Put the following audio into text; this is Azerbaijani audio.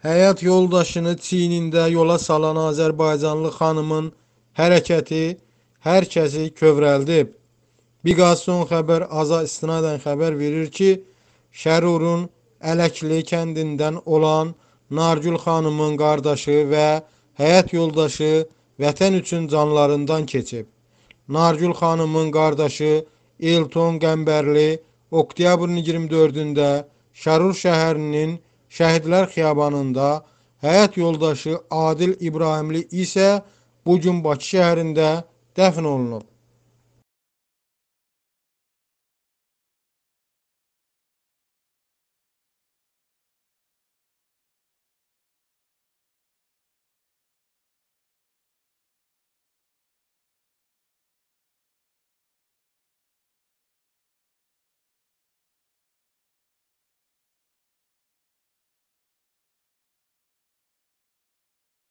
Həyat yoldaşını çiynində yola salan Azərbaycanlı xanımın hərəkəti hər kəsi kövrəldib. Biqaz son xəbər aza istinadən xəbər verir ki, Şərurun Ələkli kəndindən olan Nargül xanımın qardaşı və həyat yoldaşı vətən üçün canlarından keçib. Nargül xanımın qardaşı Elton Qəmbərli oktyabrın 24-də Şərur şəhərinin Şəhidlər xiyabanında həyat yoldaşı Adil İbrahimli isə bu gün Bakı şəhərində dəfn olunub.